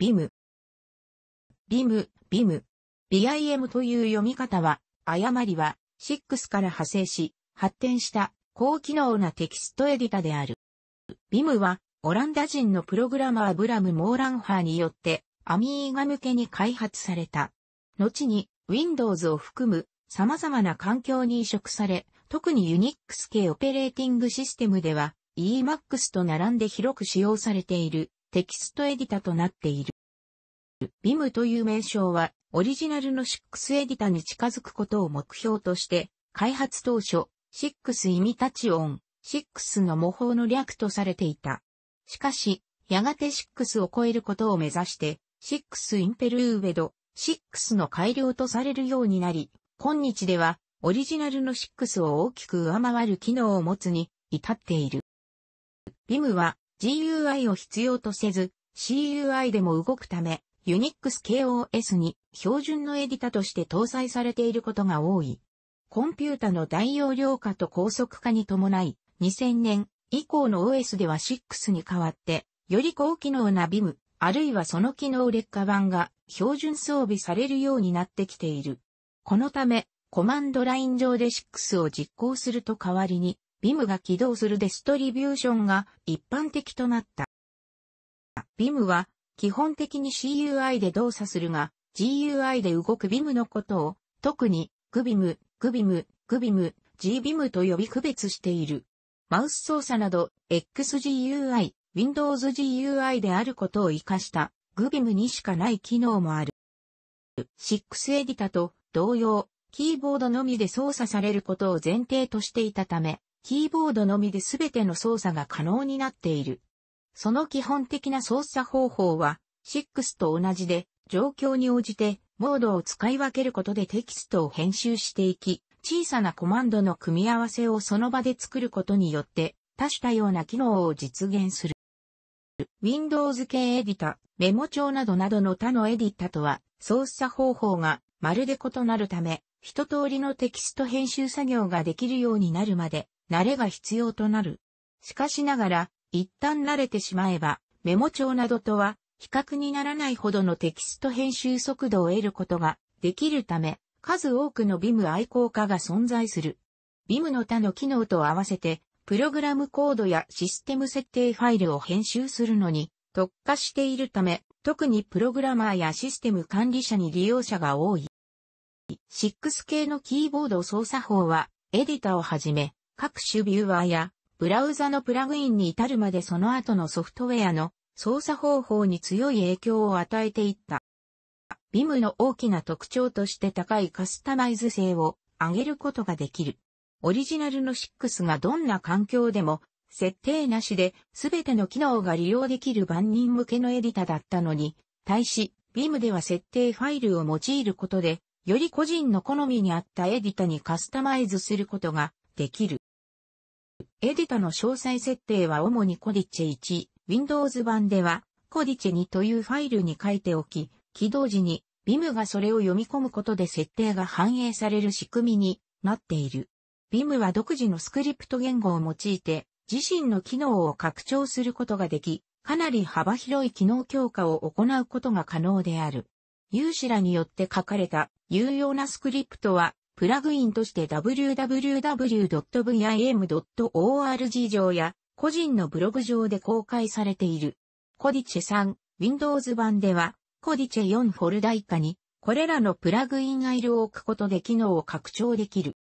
ビム。ビム、ビム。BIM という読み方は、誤りは、6から派生し、発展した高機能なテキストエディタである。ビムは、オランダ人のプログラマーブラム・モーランハーによって、アミーガ向けに開発された。後に、Windows を含む様々な環境に移植され、特に Unix 系オペレーティングシステムでは、EMAX と並んで広く使用されているテキストエディタとなっている。ビムという名称は、オリジナルの6エディタに近づくことを目標として、開発当初、6イミタチオン、6の模倣の略とされていた。しかし、やがて6を超えることを目指して、6インペルーェド、6の改良とされるようになり、今日では、オリジナルの6を大きく上回る機能を持つに至っている。VIM は、GUI を必要とせず、CUI でも動くため、Unix KOS に標準のエディタとして搭載されていることが多い。コンピュータの大容量化と高速化に伴い、2000年以降の OS では6に代わって、より高機能なビ i m あるいはその機能劣化版が標準装備されるようになってきている。このため、コマンドライン上で6を実行すると代わりに、ビムが起動するデストリビューションが一般的となった。ビムは基本的に CUI で動作するが、GUI で動くビムのことを、特に、グビム、グビム、グビム、g ビムと呼び区別している。マウス操作など、XGUI、Windows GUI であることを活かした、グビムにしかない機能もある。6エディタと同様、キーボードのみで操作されることを前提としていたため、キーボードのみで全ての操作が可能になっている。その基本的な操作方法は、6と同じで、状況に応じて、モードを使い分けることでテキストを編集していき、小さなコマンドの組み合わせをその場で作ることによって、多種多様な機能を実現する。Windows 系エディタ、メモ帳などなどの他のエディタとは、操作方法がまるで異なるため、一通りのテキスト編集作業ができるようになるまで、慣れが必要となる。しかしながら、一旦慣れてしまえば、メモ帳などとは比較にならないほどのテキスト編集速度を得ることができるため、数多くのビム愛好家が存在する。VIM の他の機能と合わせて、プログラムコードやシステム設定ファイルを編集するのに特化しているため、特にプログラマーやシステム管理者に利用者が多い。6系のキーボード操作法は、エディタをはじめ、各種ビューワーやブラウザのプラグインに至るまでその後のソフトウェアの操作方法に強い影響を与えていった。ビムの大きな特徴として高いカスタマイズ性を上げることができる。オリジナルの6がどんな環境でも設定なしで全ての機能が利用できる万人向けのエディタだったのに、対し、ビームでは設定ファイルを用いることで、より個人の好みに合ったエディタにカスタマイズすることができる。エディタの詳細設定は主にコディチェ1、Windows 版では、コディチェ2というファイルに書いておき、起動時に、v i m がそれを読み込むことで設定が反映される仕組みになっている。v i m は独自のスクリプト言語を用いて、自身の機能を拡張することができ、かなり幅広い機能強化を行うことが可能である。有志らによって書かれた有用なスクリプトはプラグインとして www.vim.org 上や個人のブログ上で公開されている。コディチェ3、Windows 版では、コディチェ4フォルダ以下に、これらのプラグインアイルを置くことで機能を拡張できる。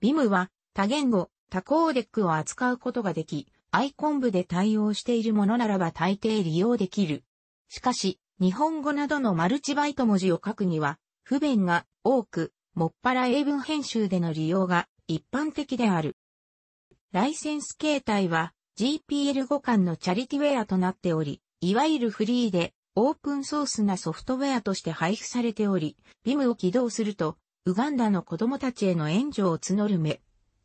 v i m は、多言語、多コーデックを扱うことができ、アイコン部で対応しているものならば大抵利用できる。しかし、日本語などのマルチバイト文字を書くには、不便が多く、もっぱら英文編集での利用が一般的である。ライセンス形態は GPL 互換のチャリティウェアとなっており、いわゆるフリーでオープンソースなソフトウェアとして配布されており、ビ i m を起動すると、ウガンダの子供たちへの援助を募る目、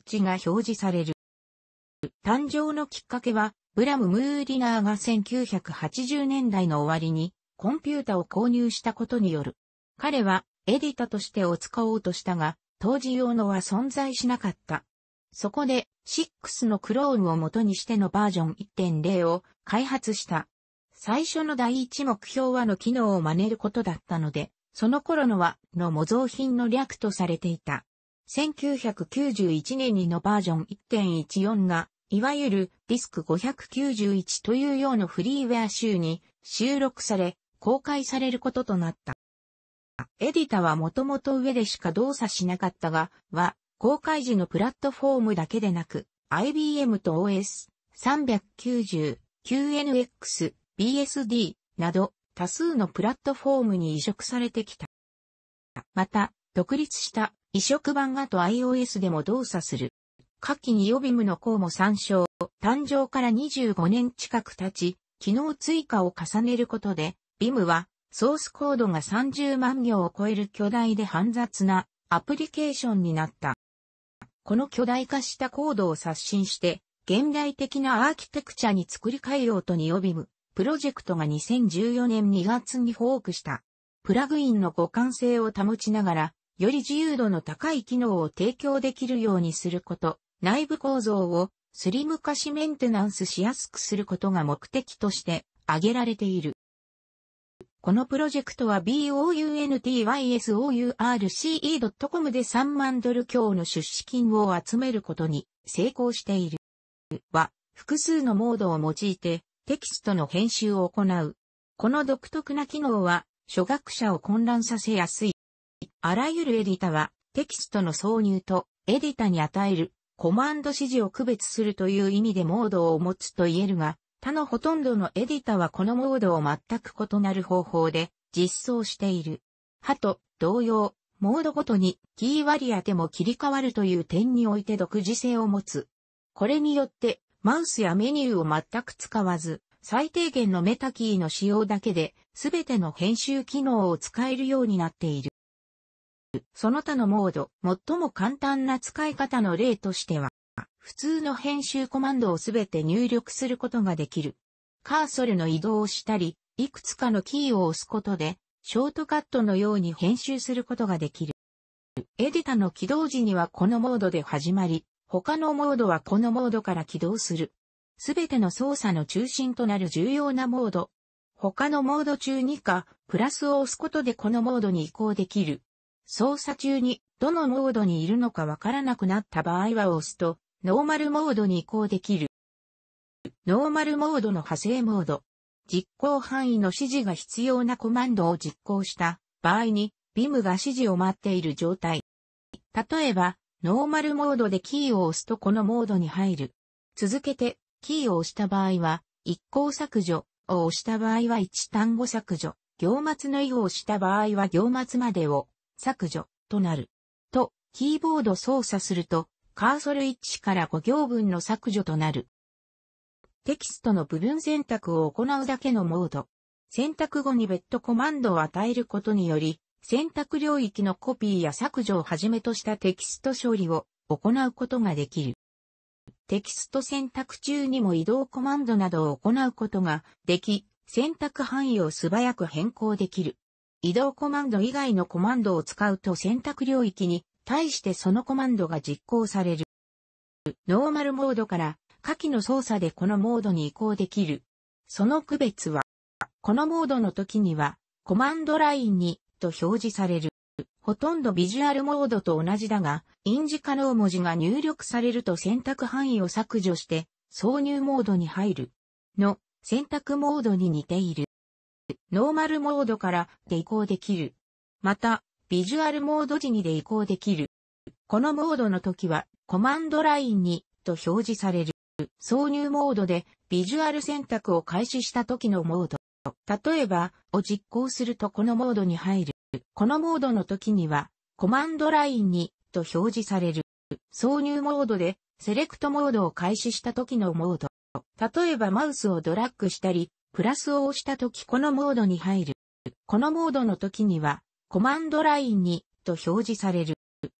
地が表示される。誕生のきっかけは、ブラム・ムーリナーが1980年代の終わりにコンピュータを購入したことによる。彼はエディタとしてを使おうとしたが、当時用のは存在しなかった。そこで、6のクローンを元にしてのバージョン1.0を開発した。最初の第一目標はの機能を真似ることだったので、その頃のはの模造品の略とされていた。1991年にのバージョン1.14が、いわゆるディスク591というようなフリーウェア集に収録され、公開されることとなった。エディタはもともと上でしか動作しなかったが、は、公開時のプラットフォームだけでなく、IBM と OS、390、QNX、BSD など多数のプラットフォームに移植されてきた。また、独立した移植版がと iOS でも動作する。下記に予備ムの項も参照。誕生から25年近く経ち、機能追加を重ねることで、ビムはソースコードが30万行を超える巨大で煩雑なアプリケーションになった。この巨大化したコードを刷新して、現代的なアーキテクチャに作り変えようとに呼びむ、プロジェクトが2014年2月にフォークした。プラグインの互換性を保ちながら、より自由度の高い機能を提供できるようにすること、内部構造をスリム化しメンテナンスしやすくすることが目的として挙げられている。このプロジェクトは bountysource.com で3万ドル強の出資金を集めることに成功している。は、複数のモードを用いてテキストの編集を行う。この独特な機能は、初学者を混乱させやすい。あらゆるエディタは、テキストの挿入と、エディタに与える、コマンド指示を区別するという意味でモードを持つと言えるが、他のほとんどのエディタはこのモードを全く異なる方法で実装している。歯と同様、モードごとにキー割り当ても切り替わるという点において独自性を持つ。これによってマウスやメニューを全く使わず、最低限のメタキーの使用だけで、すべての編集機能を使えるようになっている。その他のモード、最も簡単な使い方の例としては、普通の編集コマンドをすべて入力することができる。カーソルの移動をしたり、いくつかのキーを押すことで、ショートカットのように編集することができる。エディタの起動時にはこのモードで始まり、他のモードはこのモードから起動する。すべての操作の中心となる重要なモード。他のモード中にか、プラスを押すことでこのモードに移行できる。操作中に、どのモードにいるのかわからなくなった場合は押すと、ノーマルモードに移行できる。ノーマルモードの派生モード。実行範囲の指示が必要なコマンドを実行した場合に、ビムが指示を待っている状態。例えば、ノーマルモードでキーを押すとこのモードに入る。続けて、キーを押した場合は、一行削除を押した場合は一単語削除、行末の意を押した場合は行末までを削除となる。と、キーボード操作すると、カーソル1詞から5行分の削除となる。テキストの部分選択を行うだけのモード。選択後に別途コマンドを与えることにより、選択領域のコピーや削除をはじめとしたテキスト処理を行うことができる。テキスト選択中にも移動コマンドなどを行うことができ、選択範囲を素早く変更できる。移動コマンド以外のコマンドを使うと選択領域に対してそのコマンドが実行される。ノーマルモードから下記の操作でこのモードに移行できる。その区別は、このモードの時には、コマンドラインにと表示される。ほとんどビジュアルモードと同じだが、印字可能文字が入力されると選択範囲を削除して、挿入モードに入る。の、選択モードに似ている。ノーマルモードからで移行できる。また、ビジュアルモード時にで移行できる。このモードの時は、コマンドラインに、と表示される。挿入モードで、ビジュアル選択を開始した時のモード。例えば、を実行するとこのモードに入る。このモードの時には、コマンドラインに、と表示される。挿入モードで、セレクトモードを開始した時のモード。例えばマウスをドラッグしたり、プラスを押した時このモードに入る。このモードの時には、コマンドラインにと表示される。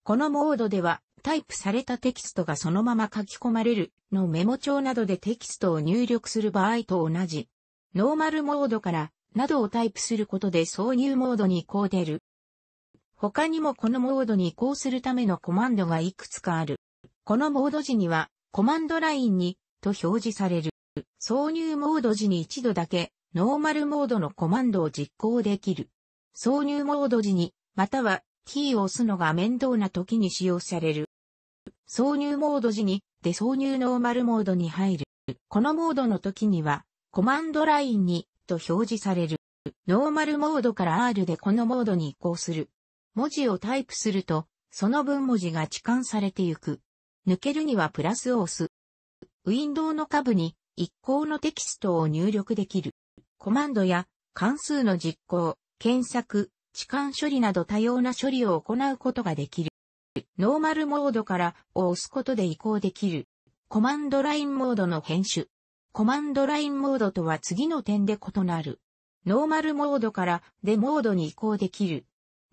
このモードではタイプされたテキストがそのまま書き込まれるのメモ帳などでテキストを入力する場合と同じ。ノーマルモードからなどをタイプすることで挿入モードに移行出る。他にもこのモードに移行するためのコマンドがいくつかある。このモード時にはコマンドラインにと表示される。挿入モード時に一度だけノーマルモードのコマンドを実行できる。挿入モード時に、または、キーを押すのが面倒な時に使用される。挿入モード時に、で挿入ノーマルモードに入る。このモードの時には、コマンドラインに、と表示される。ノーマルモードから R でこのモードに移行する。文字をタイプすると、その分文字が置換されてゆく。抜けるにはプラスを押す。ウィンドウの下部に、一行のテキストを入力できる。コマンドや関数の実行、検索、置換処理など多様な処理を行うことができる。ノーマルモードからを押すことで移行できる。コマンドラインモードの編集。コマンドラインモードとは次の点で異なる。ノーマルモードからデモードに移行できる。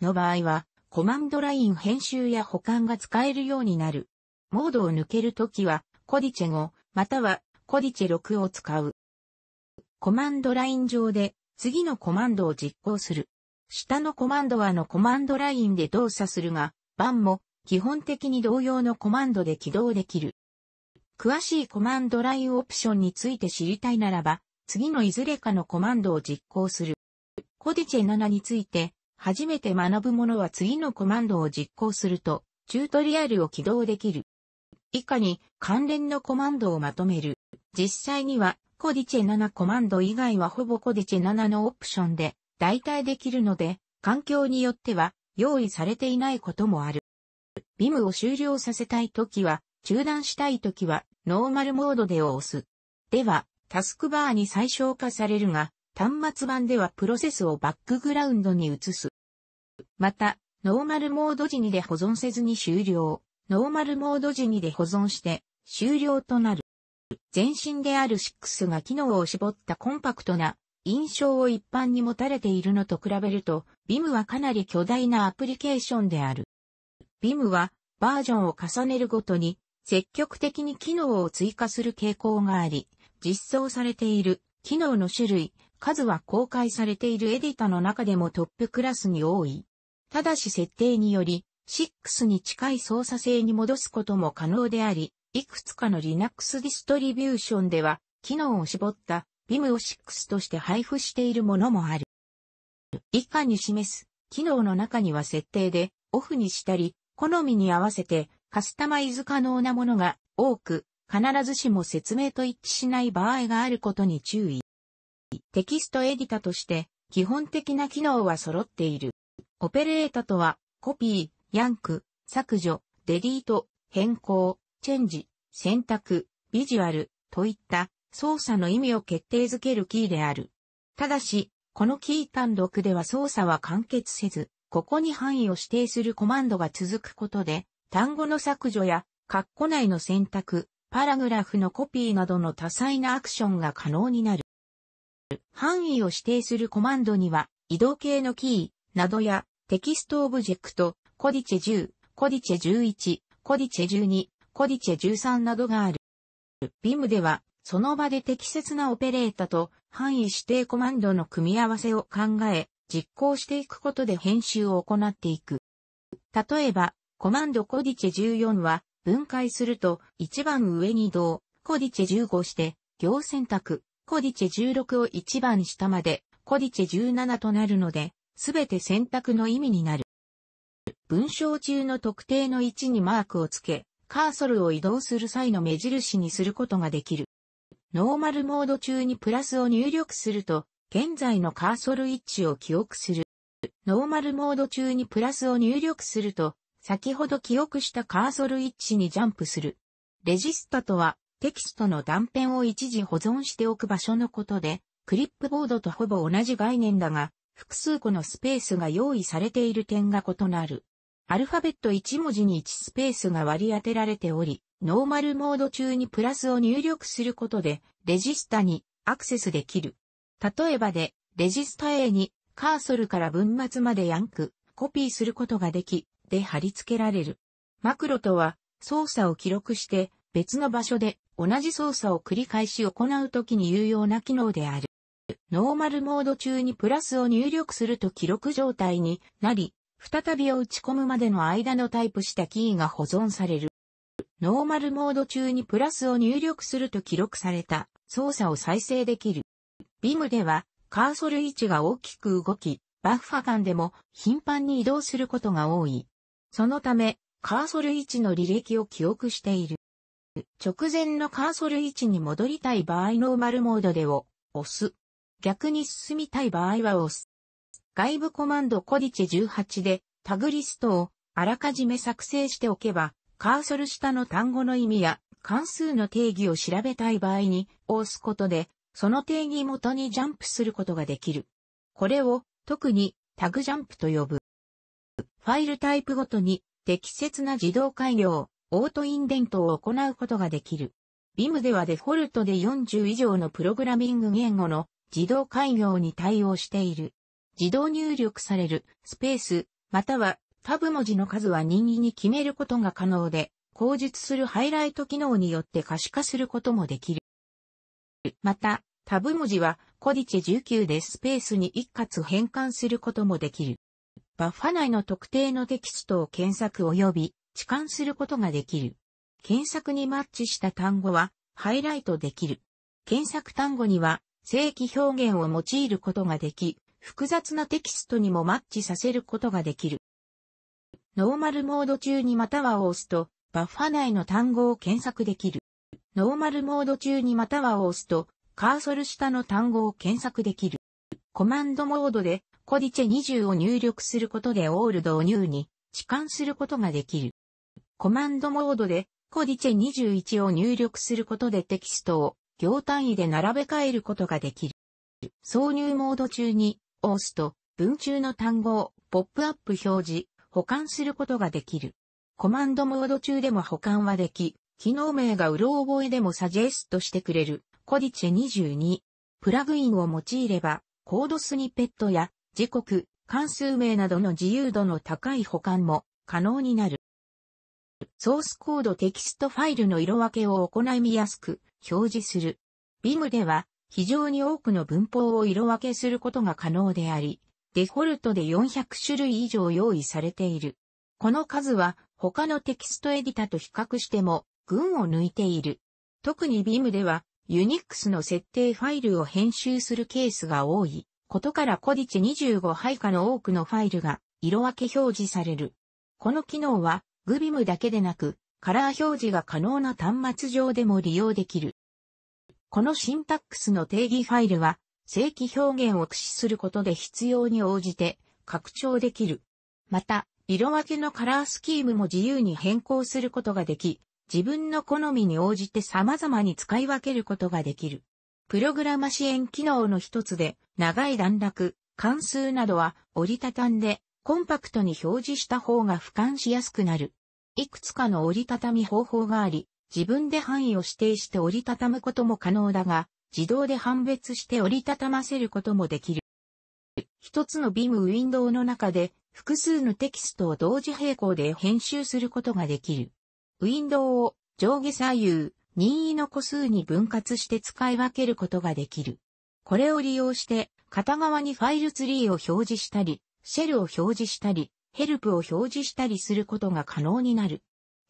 の場合は、コマンドライン編集や保管が使えるようになる。モードを抜けるときは、コディチェ5、またはコディチェ6を使う。コマンドライン上で次のコマンドを実行する。下のコマンドはのコマンドラインで動作するが、番も基本的に同様のコマンドで起動できる。詳しいコマンドラインオプションについて知りたいならば、次のいずれかのコマンドを実行する。コディチェ7について、初めて学ぶ者は次のコマンドを実行すると、チュートリアルを起動できる。以下に関連のコマンドをまとめる。実際にはコディチェ7コマンド以外はほぼコディチェ7のオプションで代替できるので、環境によっては用意されていないこともある。ビムを終了させたいときは、中断したいときは、ノーマルモードでを押す。では、タスクバーに最小化されるが、端末版ではプロセスをバックグラウンドに移す。また、ノーマルモード時にで保存せずに終了。ノーマルモード時にで保存して終了となる。全身である6が機能を絞ったコンパクトな印象を一般に持たれているのと比べると、ビ i m はかなり巨大なアプリケーションである。ビ i m はバージョンを重ねるごとに積極的に機能を追加する傾向があり、実装されている機能の種類、数は公開されているエディタの中でもトップクラスに多い。ただし設定により、6に近い操作性に戻すことも可能であり、いくつかの Linux ディストリビューションでは、機能を絞った Vim を6として配布しているものもある。以下に示す、機能の中には設定で、オフにしたり、好みに合わせてカスタマイズ可能なものが多く、必ずしも説明と一致しない場合があることに注意。テキストエディタとして基本的な機能は揃っている。オペレータとはコピー、ヤンク、削除、デリート、変更、チェンジ、選択、ビジュアル、といった操作の意味を決定づけるキーである。ただし、このキー単独では操作は完結せず、ここに範囲を指定するコマンドが続くことで、単語の削除や、括弧内の選択、パラグラフのコピーなどの多彩なアクションが可能になる。範囲を指定するコマンドには、移動系のキー、などや、テキストオブジェクト、コディチェ10、コディチェ11、コディチェ12、コディチェ13などがある。ビムでは、その場で適切なオペレータと範囲指定コマンドの組み合わせを考え、実行していくことで編集を行っていく。例えば、コマンドコディチェ14は分解すると一番上に移動、コディチェ15して行選択、コディチェ16を一番下まで、コディチェ17となるので、すべて選択の意味になる。文章中の特定の位置にマークをつけ、カーソルを移動する際の目印にすることができる。ノーマルモード中にプラスを入力すると、現在のカーソル位置を記憶する。ノーマルモード中にプラスを入力すると、先ほど記憶したカーソル位置にジャンプする。レジスタとは、テキストの断片を一時保存しておく場所のことで、クリップボードとほぼ同じ概念だが、複数個のスペースが用意されている点が異なる。アルファベット1文字に1スペースが割り当てられており、ノーマルモード中にプラスを入力することで、レジスタにアクセスできる。例えばで、レジスタ A にカーソルから文末までヤンク、コピーすることができ、で貼り付けられる。マクロとは、操作を記録して別の場所で同じ操作を繰り返し行うときに有用な機能である。ノーマルモード中にプラスを入力すると記録状態になり、再びを打ち込むまでの間のタイプしたキーが保存される。ノーマルモード中にプラスを入力すると記録された操作を再生できる。ビムではカーソル位置が大きく動き、バッファ間でも頻繁に移動することが多い。そのため、カーソル位置の履歴を記憶している。直前のカーソル位置に戻りたい場合ノーマルモードでを押す。逆に進みたい場合は押す。外部コマンドコディチェ18でタグリストをあらかじめ作成しておけば、カーソル下の単語の意味や関数の定義を調べたい場合に押すことで、その定義元にジャンプすることができる。これを特にタグジャンプと呼ぶ。ファイルタイプごとに適切な自動改良、オートインデントを行うことができる。ビムではデフォルトで40以上のプログラミング言語の自動改良に対応している。自動入力されるスペース、またはタブ文字の数は任意に決めることが可能で、口述するハイライト機能によって可視化することもできる。また、タブ文字はコディチェ19でスペースに一括変換することもできる。バッファ内の特定のテキストを検索及び置換することができる。検索にマッチした単語はハイライトできる。検索単語には正規表現を用いることができ、複雑なテキストにもマッチさせることができる。ノーマルモード中にまたはを押すと、バッファ内の単語を検索できる。ノーマルモード中にまたはを押すと、カーソル下の単語を検索できる。コマンドモードで、コディチェ20を入力することでオールドを入に、置換することができる。コマンドモードで、コディチェ21を入力することでテキストを行単位で並べ替えることができる。挿入モード中にを押すと、文中の単語をポップアップ表示、保管することができる。コマンドモード中でも保管はでき、機能名がうろ覚えでもサジェストしてくれる、コディチェ22。プラグインを用いれば、コードスニペットや、時刻、関数名などの自由度の高い保管も可能になる。ソースコードテキストファイルの色分けを行い見やすく表示する。ビ i m では非常に多くの文法を色分けすることが可能であり、デフォルトで400種類以上用意されている。この数は他のテキストエディタと比較しても群を抜いている。特にビ i m では Unix の設定ファイルを編集するケースが多いことからコディチ25配下の多くのファイルが色分け表示される。この機能は g ビ i m だけでなくカラー表示が可能な端末上でも利用できる。このシンタックスの定義ファイルは、正規表現を駆使することで必要に応じて拡張できる。また、色分けのカラースキームも自由に変更することができ、自分の好みに応じて様々に使い分けることができる。プログラマ支援機能の一つで、長い段落、関数などは折りたたんで、コンパクトに表示した方が俯瞰しやすくなる。いくつかの折りたたみ方法があり、自分で範囲を指定して折りたたむことも可能だが、自動で判別して折りたたませることもできる。一つのビームウィンドウの中で複数のテキストを同時並行で編集することができる。ウィンドウを上下左右、任意の個数に分割して使い分けることができる。これを利用して片側にファイルツリーを表示したり、シェルを表示したり、ヘルプを表示したりすることが可能になる。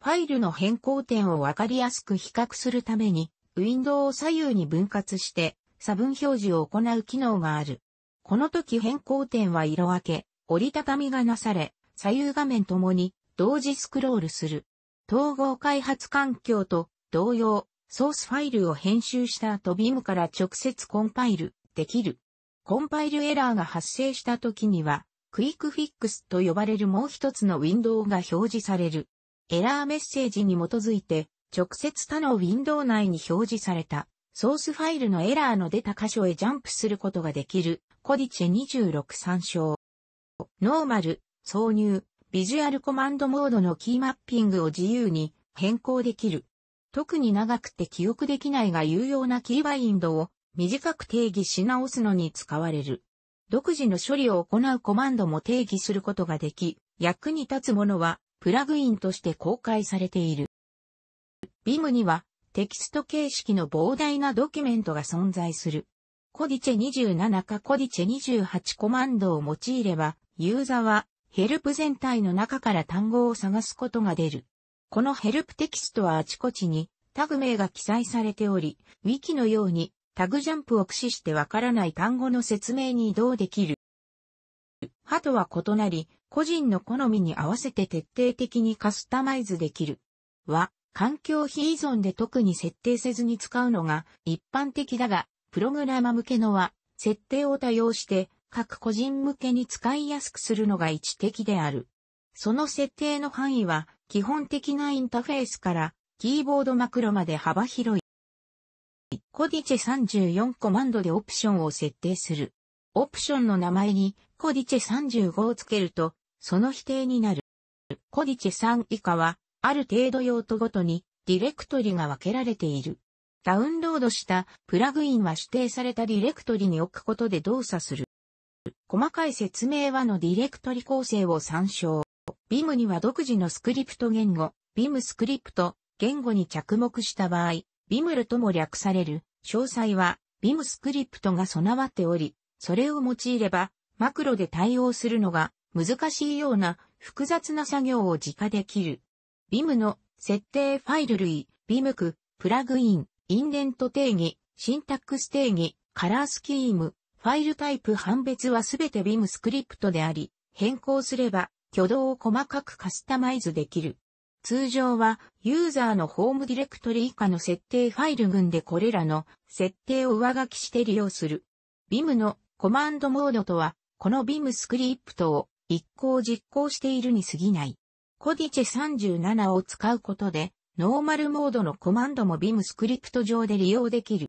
ファイルの変更点をわかりやすく比較するために、ウィンドウを左右に分割して、差分表示を行う機能がある。この時変更点は色分け、折りたたみがなされ、左右画面ともに同時スクロールする。統合開発環境と同様、ソースファイルを編集した後ビームから直接コンパイルできる。コンパイルエラーが発生した時には、クイックフィックスと呼ばれるもう一つのウィンドウが表示される。エラーメッセージに基づいて、直接他のウィンドウ内に表示された、ソースファイルのエラーの出た箇所へジャンプすることができる、コディチェ26参照。ノーマル、挿入、ビジュアルコマンドモードのキーマッピングを自由に変更できる。特に長くて記憶できないが有用なキーバインドを短く定義し直すのに使われる。独自の処理を行うコマンドも定義することができ、役に立つものはプラグインとして公開されている。ビムにはテキスト形式の膨大なドキュメントが存在する。コディチェ27かコディチェ28コマンドを用いれば、ユーザーはヘルプ全体の中から単語を探すことが出る。このヘルプテキストはあちこちにタグ名が記載されており、ウィキのようにタグジャンプを駆使してわからない単語の説明に移動できる。ハとは異なり、個人の好みに合わせて徹底的にカスタマイズできる。は、環境非依存で特に設定せずに使うのが一般的だが、プログラマ向けのは、設定を多用して各個人向けに使いやすくするのが一的である。その設定の範囲は、基本的なインターフェースからキーボードマクロまで幅広い。コディチェ34コマンドでオプションを設定する。オプションの名前にコディチェ35をつけると、その否定になる。コディチェ3以下は、ある程度用途ごとに、ディレクトリが分けられている。ダウンロードしたプラグインは指定されたディレクトリに置くことで動作する。細かい説明はのディレクトリ構成を参照。BIM には独自のスクリプト言語、BIM スクリプト言語に着目した場合、BIML とも略される。詳細は BIM スクリプトが備わっており、それを用いればマクロで対応するのが難しいような複雑な作業を自家できる。v i m の設定ファイル類、v i m 区、プラグイン、インデント定義、シンタックス定義、カラースキーム、ファイルタイプ判別はすべて v i m スクリプトであり、変更すれば挙動を細かくカスタマイズできる。通常はユーザーのホームディレクトリ以下の設定ファイル群でこれらの設定を上書きして利用する。v i m のコマンドモードとはこのビムスクリプトを一行実行しているに過ぎない。コディチェ37を使うことで、ノーマルモードのコマンドもビムスクリプト上で利用できる。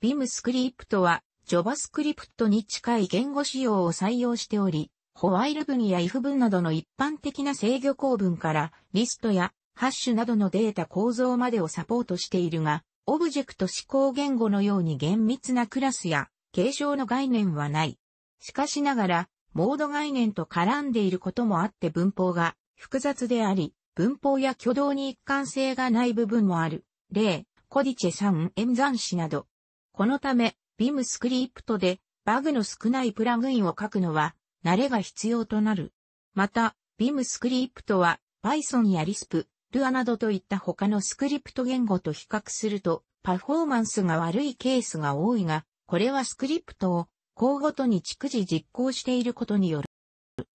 ビムスクリプトは JavaScript に近い言語仕様を採用しており、ホワイル文や if 文などの一般的な制御構文からリストやハッシュなどのデータ構造までをサポートしているが、オブジェクト指向言語のように厳密なクラスや継承の概念はない。しかしながら、モード概念と絡んでいることもあって文法が複雑であり、文法や挙動に一貫性がない部分もある。例、コディチェ3演算子など。このため、ビムスクリプトでバグの少ないプラグインを書くのは、慣れが必要となる。また、ビムスクリプトは Python や Lisp、Lua などといった他のスクリプト言語と比較すると、パフォーマンスが悪いケースが多いが、これはスクリプトを項ごとに逐次実行していることによる。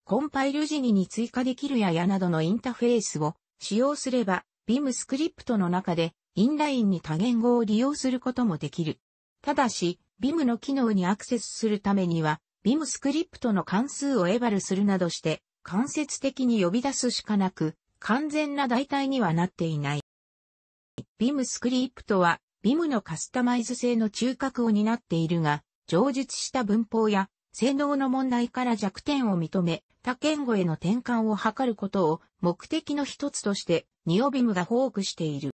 コンパイル時に追加できるややなどのインターフェースを使用すれば、v i m スクリプトの中でインラインに多言語を利用することもできる。ただし、v i m の機能にアクセスするためには、v i m スクリプトの関数をエバルするなどして、間接的に呼び出すしかなく、完全な代替にはなっていない。v i m スクリプトは、v i m のカスタマイズ性の中核を担っているが、上述した文法や性能の問題から弱点を認め、他言語への転換を図ることを目的の一つとしてニオビムが放棄している。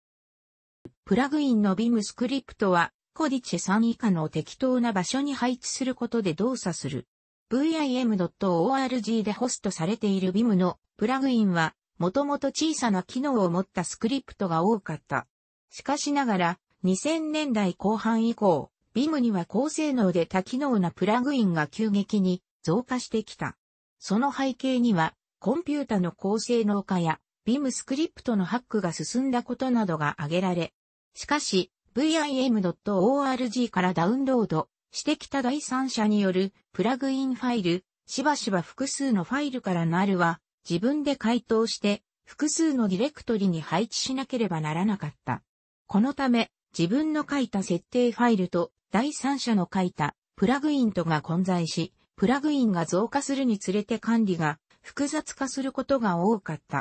プラグインのビムスクリプトは、コディチェ3以下の適当な場所に配置することで動作する。vim.org でホストされているビムのプラグインは、もともと小さな機能を持ったスクリプトが多かった。しかしながら、2000年代後半以降、ビムには高性能で多機能なプラグインが急激に増加してきた。その背景には、コンピュータの高性能化や、ビムスクリプトのハックが進んだことなどが挙げられ、しかし、vim.org からダウンロードしてきた第三者によるプラグインファイル、しばしば複数のファイルからなるは、自分で回答して複数のディレクトリに配置しなければならなかった。このため、自分の書いた設定ファイルと第三者の書いたプラグインとが混在し、プラグインが増加するにつれて管理が複雑化することが多かった。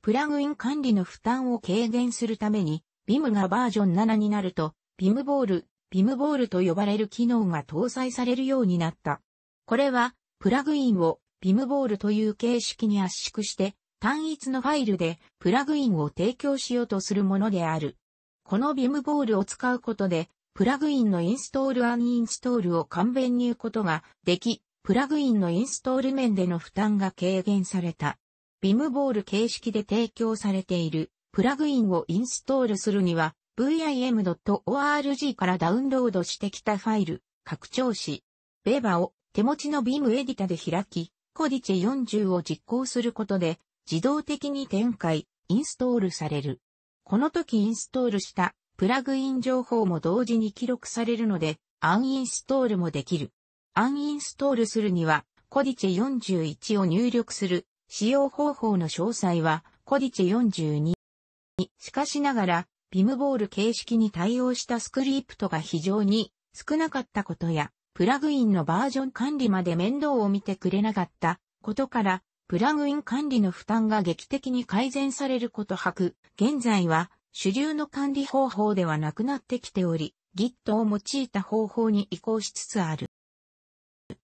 プラグイン管理の負担を軽減するために、ビ i m がバージョン7になると、ビ i m ボール、ビ i m ボールと呼ばれる機能が搭載されるようになった。これは、プラグインをビ i m ボールという形式に圧縮して、単一のファイルでプラグインを提供しようとするものである。このビ i m ボールを使うことで、プラグインのインストールアンインストールを簡便に言うことができ、プラグインのインストール面での負担が軽減された。ビムボール形式で提供されているプラグインをインストールするには vim.org からダウンロードしてきたファイル、拡張し、ベーバを手持ちのビームエディタで開き、コディチェ40を実行することで自動的に展開、インストールされる。この時インストールしたプラグイン情報も同時に記録されるので、アンインストールもできる。アンインストールするには、コディチェ41を入力する。使用方法の詳細は、コディチェ42。しかしながら、ビムボール形式に対応したスクリプトが非常に少なかったことや、プラグインのバージョン管理まで面倒を見てくれなかったことから、プラグイン管理の負担が劇的に改善されることはく、現在は主流の管理方法ではなくなってきており、Git を用いた方法に移行しつつある。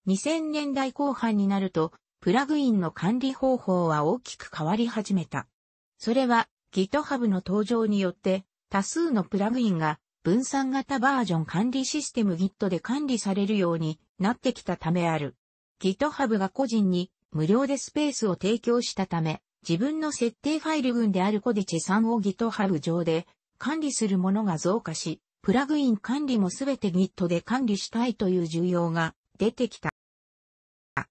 2000年代後半になると、プラグインの管理方法は大きく変わり始めた。それは GitHub の登場によって多数のプラグインが分散型バージョン管理システム Git で管理されるようになってきたためある。GitHub が個人に無料でスペースを提供したため、自分の設定ファイル群であるコディチェ3を GitHub 上で管理するものが増加し、プラグイン管理もすべて Git で管理したいという需要が出てきた。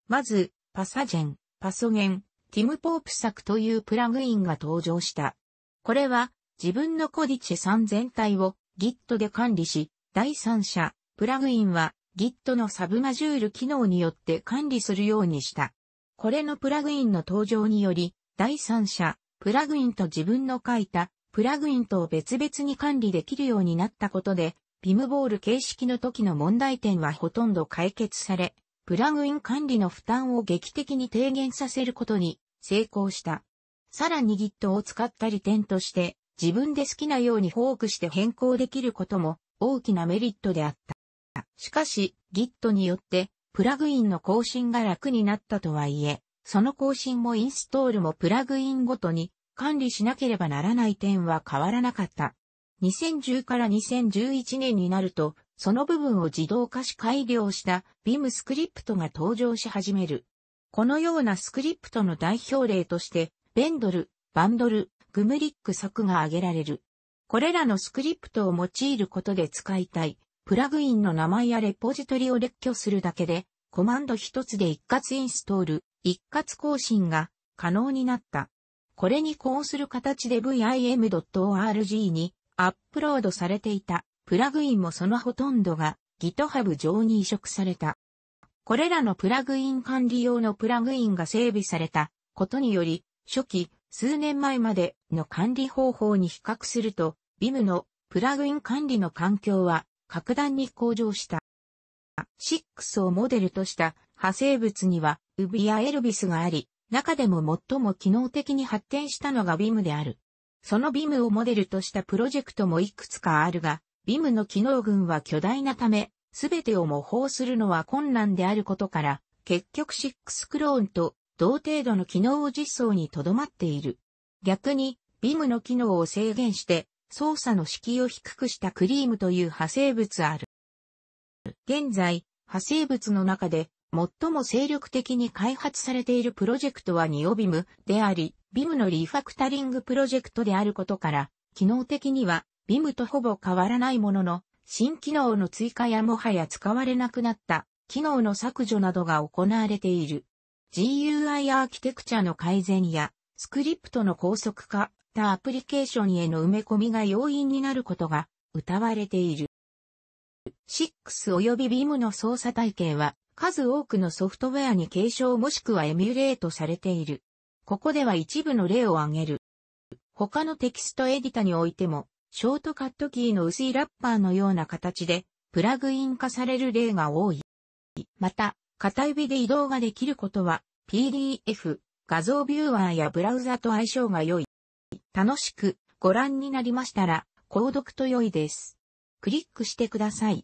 まず、パサジェン、パソゲン、ティムポープ作というプラグインが登場した。これは自分のコディチェ3全体を Git で管理し、第三者、プラグインは Git のサブマジュール機能によって管理するようにした。これのプラグインの登場により、第三者、プラグインと自分の書いたプラグインとを別々に管理できるようになったことで、ビムボール形式の時の問題点はほとんど解決され、プラグイン管理の負担を劇的に低減させることに成功した。さらに Git を使った利点として、自分で好きなようにフォークして変更できることも大きなメリットであった。しかし、Git によって、プラグインの更新が楽になったとはいえ、その更新もインストールもプラグインごとに管理しなければならない点は変わらなかった。2010から2011年になると、その部分を自動化し改良した v i m スクリプトが登場し始める。このようなスクリプトの代表例として、ベンドル、バンドル、グムリック作が挙げられる。これらのスクリプトを用いることで使いたい、プラグインの名前やレポジトリを列挙するだけで、コマンド一つで一括インストール、一括更新が可能になった。これに呼応する形で vim.org にアップロードされていたプラグインもそのほとんどが GitHub 上に移植された。これらのプラグイン管理用のプラグインが整備されたことにより、初期数年前までの管理方法に比較すると、VIM のプラグイン管理の環境は格段に向上した。6をモデルとした派生物には、ウビやエルビスがあり、中でも最も機能的に発展したのがビムである。そのビムをモデルとしたプロジェクトもいくつかあるが、ビムの機能群は巨大なため、すべてを模倣するのは困難であることから、結局6クローンと同程度の機能を実装にとどまっている。逆に、ビムの機能を制限して、操作の敷居を低くしたクリームという派生物ある。現在、派生物の中で最も精力的に開発されているプロジェクトはニオビムであり、ビムのリファクタリングプロジェクトであることから、機能的にはビムとほぼ変わらないものの、新機能の追加やもはや使われなくなった機能の削除などが行われている。GUI アーキテクチャの改善やスクリプトの高速化、他アプリケーションへの埋め込みが要因になることが謳われている。6及びビームの操作体系は数多くのソフトウェアに継承もしくはエミュレートされている。ここでは一部の例を挙げる。他のテキストエディタにおいても、ショートカットキーの薄いラッパーのような形で、プラグイン化される例が多い。また、片指で移動ができることは、PDF、画像ビューワーやブラウザと相性が良い。楽しくご覧になりましたら、購読と良いです。クリックしてください。